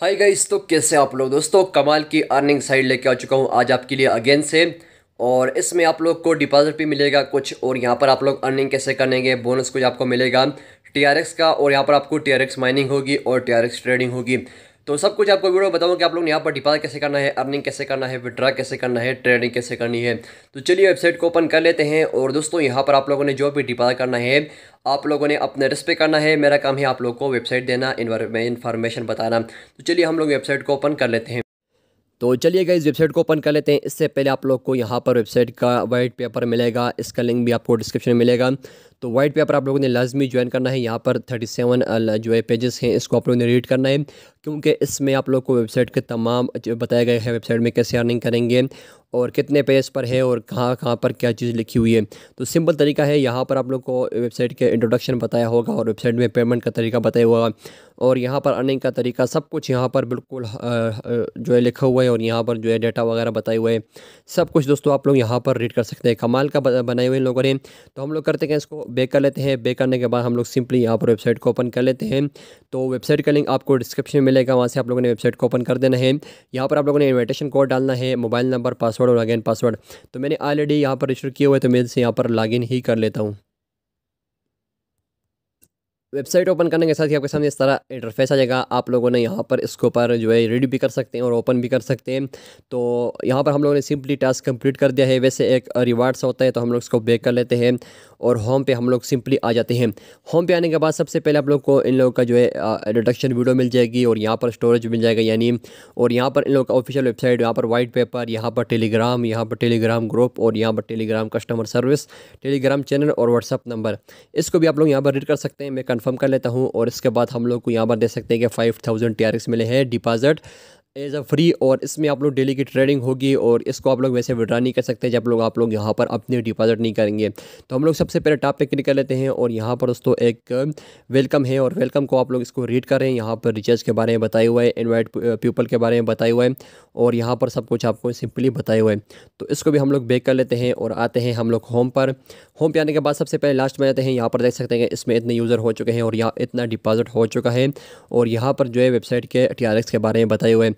hi guys तो कैसे आप लोग दोस्तों कमाल की अर्निंग साइड लेके आ चुका हूँ आज आपके लिए अगेन से और इसमें आप लोग को डिपॉजिट भी मिलेगा कुछ और यहाँ पर आप लोग अर्निंग कैसे करेंगे बोनस कुछ आपको मिलेगा टी का और यहाँ पर आपको टी माइनिंग होगी और टी ट्रेडिंग होगी तो सब कुछ आपको वीडियो बताऊँ कि आप लोग ने यहाँ पर डिपॉजिट कैसे करना है अर्निंग कैसे करना है विड्रा कैसे करना है ट्रेडिंग कैसे करनी है तो चलिए वेबसाइट को ओपन कर लेते हैं और दोस्तों यहाँ पर आप लोगों ने जो भी डिपॉजिट करना है आप लोगों ने अपने रिस्पे करना है मेरा काम है आप लोग को वेबसाइट देना इन्फॉर्मेशन बताना तो चलिए हम लोग वेबसाइट को ओपन कर लेते हैं तो चलिए इस वेबसाइट को ओपन कर लेते हैं इससे पहले आप लोग को यहाँ पर वेबसाइट का वाइट पेपर मिलेगा इसका लिंक भी आपको डिस्क्रिप्शन में मिलेगा तो वाइट पेपर आप लोगों ने लाजमी ज्वाइन करना है यहाँ पर थर्टी सेवन जो है पेजेस हैं इसको आप लोगों ने रीड करना है क्योंकि इसमें आप लोग को वेबसाइट के तमाम बताए गए हैं वेबसाइट में कैसे अर्निंग करेंगे और कितने पेज पर है और कहाँ कहाँ पर क्या चीज़ लिखी हुई है तो सिंपल तरीका है यहाँ पर आप लोग को वेबसाइट के इंट्रोडक्शन बताया होगा और वेबसाइट में पेमेंट का तरीका बताया होगा और यहाँ पर अर्निंग का तरीका सब कुछ यहाँ पर बिल्कुल जो है लिखा हुआ है और यहाँ पर जो है डाटा वगैरह बताए हुए हैं सब कुछ दोस्तों आप लोग यहाँ पर रीड कर सकते हैं कमाल का बनाए हुए इन लोगों ने तो हम लोग करते हैं इसको बेक कर लेते हैं बेक करने के बाद हम लोग सिंपली यहाँ पर वेबसाइट को ओपन कर लेते हैं तो वेबसाइट का लिंक आपको डिस्क्रिप्शन में मिलेगा वहाँ से आप लोगों ने वेबसाइट को ओपन कर देना है यहाँ पर आप लोगों ने इन्विटेशन कोड डालना है मोबाइल नंबर पासवर्ड और अगेन पासवर्ड तो मैंने ऑलरेडी यहाँ पर रजिस्टर किया हुआ है तो मैं इसे यहाँ पर लॉगिन ही कर लेता हूँ वेबसाइट ओपन करने के साथ ही आपके सामने इस तरह इंटरफेस आ जाएगा आप लोगों ने यहाँ पर इसके ऊपर जो है रीड भी कर सकते हैं और ओपन भी कर सकते हैं तो यहाँ पर हम लोगों ने सिंपली टास्क कंप्लीट कर दिया है वैसे एक रिवार्ड्स होता है तो हम लोग इसको बेक कर लेते हैं और होम पे हम लोग सिंपली आ जाते हैं होम पे आने के बाद सबसे पहले आप लोग को इन लोगों का जो है डिडक्शन वीडियो मिल जाएगी और यहाँ पर स्टोरेज मिल जाएगा यानी और यहाँ पर इन लोग का ऑफिशियल वेबसाइट यहाँ पर वाइट पेपर यहाँ पर टेलीग्राम यहाँ पर टेलीग्राम ग्रुप और यहाँ पर Telegram customer service Telegram channel और व्हाट्सअप नंबर इसको भी आप लोग यहाँ पर रीड कर सकते हैं मैं कंफर्म कर लेता हूँ और इसके बाद हम लोग को यहाँ पर दे सकते हैं कि फाइव थाउजेंड टी मिले हैं डिपॉजिट एज अ फ्री और इसमें आप लोग डेली की ट्रेडिंग होगी और इसको आप लोग वैसे विड्रा नहीं कर सकते जब लोग आप लोग यहाँ पर अपने डिपॉजिट नहीं करेंगे तो हम लोग सबसे पहले टॉप पे क्लिक कर लेते हैं और यहाँ पर दोस्तों एक वेलकम uh, है और वेलकम को आप लोग इसको रीड करें यहाँ पर रिचार्ज के बारे में बताया हुआ है इन्वाइट पीपल uh, के बारे में बताया हुआ है और यहाँ पर सब कुछ आपको सिंपली बताया हुआ है तो इसको भी हम लोग बेक कर लेते हैं और आते हैं हम लोग होम पर होम पर आने के बाद सबसे पहले लास्ट में आते हैं यहाँ पर देख सकते हैं इसमें इतने यूज़र हो चुके हैं और यहाँ इतना डिपॉजिट हो चुका है और यहाँ पर जो है वेबसाइट के टी के बारे में बताए हुए हैं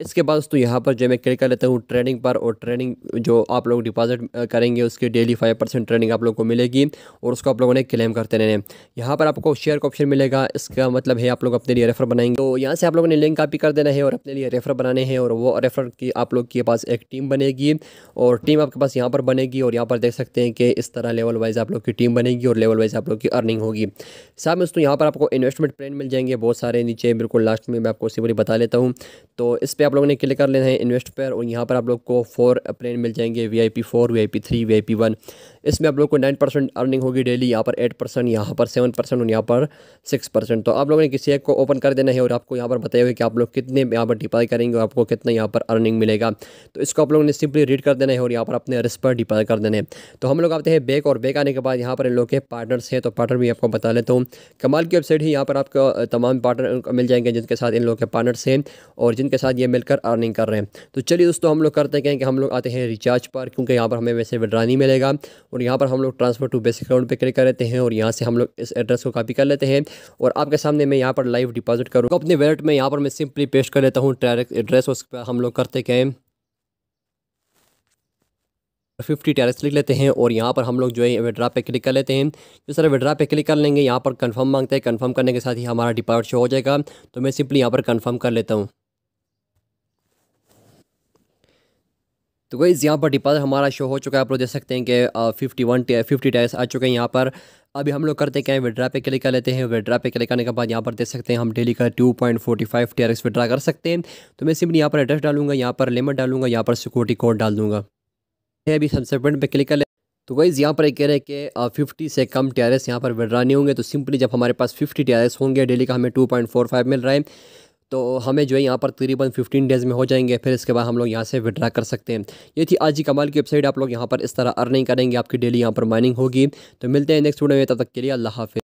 इसके बाद दोस्तों यहाँ पर जो मैं क्लिक कर लेता हूँ ट्रेनिंग पर और ट्रेनिंग जो आप लोग डिपॉजिट करेंगे उसकी डेली फाइव परसेंट ट्रेनिंग आप लोग को मिलेगी और उसको आप लोगों ने क्लेम करते रहने यहाँ पर आपको शेयर का ऑप्शन मिलेगा इसका मतलब है आप लोग अपने लिए रेफर बनाएंगे तो यहाँ से आप लोगों ने लिंक कापी कर देना है और अपने लिए रेफर बनाने हैं और वो रेफर की आप लोग के पास एक टीम बनेगी और टीम आपके पास यहाँ पर बनेगी और यहाँ पर देख सकते हैं कि इस तरह लेवल वाइज आप लोग की टीम बनेगी और लेवल वाइज आप लोग की अर्निंग होगी साथ में दोस्तों यहाँ पर आपको इन्वेस्टमेंट प्लान मिल जाएंगे बहुत सारे नीचे बिल्कुल लास्ट में मैं आपको उसी बता लेता हूँ तो इस पर आप लोगों ने क्लिक कर लेना है इन्वेस्ट पर और यहाँ पर आप लोग को फोर प्लेन मिल जाएंगे V I P four V I P three V I P one इसमें आप लोग को नाइन परसेंट अर्निंग होगी डेली यहाँ पर एट परसेंट यहाँ पर सेवन परसेंट और यहाँ पर सिक्स परसेंट तो आप लोगों ने किसी एक को ओपन कर देना है और आपको यहाँ पर बताया हुआ कि आप लोग कितने यहाँ पर डिपाई करेंगे और आपको कितना यहाँ पर अर्निंग मिलेगा तो इसको आप लोगों ने सिंपली रीड कर देना है और यहाँ पर अपने रिस्क पर डिपाई कर देने तो हम लोग आते हैं बैक और बैक आने के बाद यहाँ पर इन लोग के पार्टनर्स हैं तो पार्टनर भी आपको बता लेता हूँ कमाल की वेबसाइट ही यहाँ पर आपको तमाम पार्टनर मिल जाएंगे जिनके साथ इन लोग के पार्टनर्स हैं और जिनके साथ ये मिलकर अर्निंग कर रहे हैं तो चलिए दोस्तों हम लोग करते हैं कि हम लोग आते हैं रिचार्ज पर क्योंकि यहाँ पर हमें वैसे विड्रा नहीं मिलेगा और यहाँ पर हम लोग ट्रांसफ़र टू बेसिक अकाउंट पे क्लिक कर लेते हैं और यहाँ से हम लोग इस एड्रेस को कॉपी कर लेते हैं और आपके सामने मैं यहाँ पर लाइव डिपॉजिट करूँ तो अपने वैलेट में यहाँ पर मैं सिंपली पेस्ट कर लेता हूँ डायरेक्ट एड्रेस उस पर हम लोग करते गए फिफ्टी टैरिक्स लिख लेते हैं और यहाँ पर हम लोग जो है विड्रा पे क्लिक कर लेते हैं जो सर विड्रा पे क्लिक कर लेंगे यहाँ पर कंफर्म मांगते हैं कंफर्म करने के साथ ही हमारा डिपॉजिट शो हो जाएगा तो मैं सिंपली यहाँ पर कंफर्म कर लेता हूँ तो गई यहाँ पर डिपॉजिट हमारा शो हो चुका है आप लोग देख सकते हैं कि फिफ्टी वन फिफ्टी टाइस आ चुके हैं यहाँ पर अभी हम लोग करते क्या है विड्रा पे क्लिक कर लेते हैं विड्रा पे क्लिक करने के बाद यहाँ पर देख सकते हैं हम डेली का two point forty five T withdraw कर सकते हैं तो मैं सिर्फ यहाँ पर एड्रेस डालूंगा यहाँ पर लिमिट डालूंगा यहाँ पर सिक्योरिटी कोड डाल दूंगा अभी सबसेपेंट पर क्लिक कर ले तो गाइज़ यहाँ पर कह रहे हैं कि फिफ्टी से कम टी आर एस यहाँ पर विड्रा नहीं होंगे तो सिंपली जब हमारे पास फिफ्टी टी आर एस होंगे डेली का हमें टू पॉइंट फोर फाइव मिल रहा है तो हमें जो है यहाँ पर तकरीबन 15 डेज़ में हो जाएंगे फिर इसके बाद हम लोग यहाँ से विड्रा कर सकते हैं ये थी आज की कमाल की वेबसाइट आप लोग यहाँ पर इस तरह अर्निंग करेंगे आपकी डेली यहाँ पर माइनिंग होगी तो मिलते हैं नेक्स्ट वीडियो में तब तक के लिए अल्लाह हाफि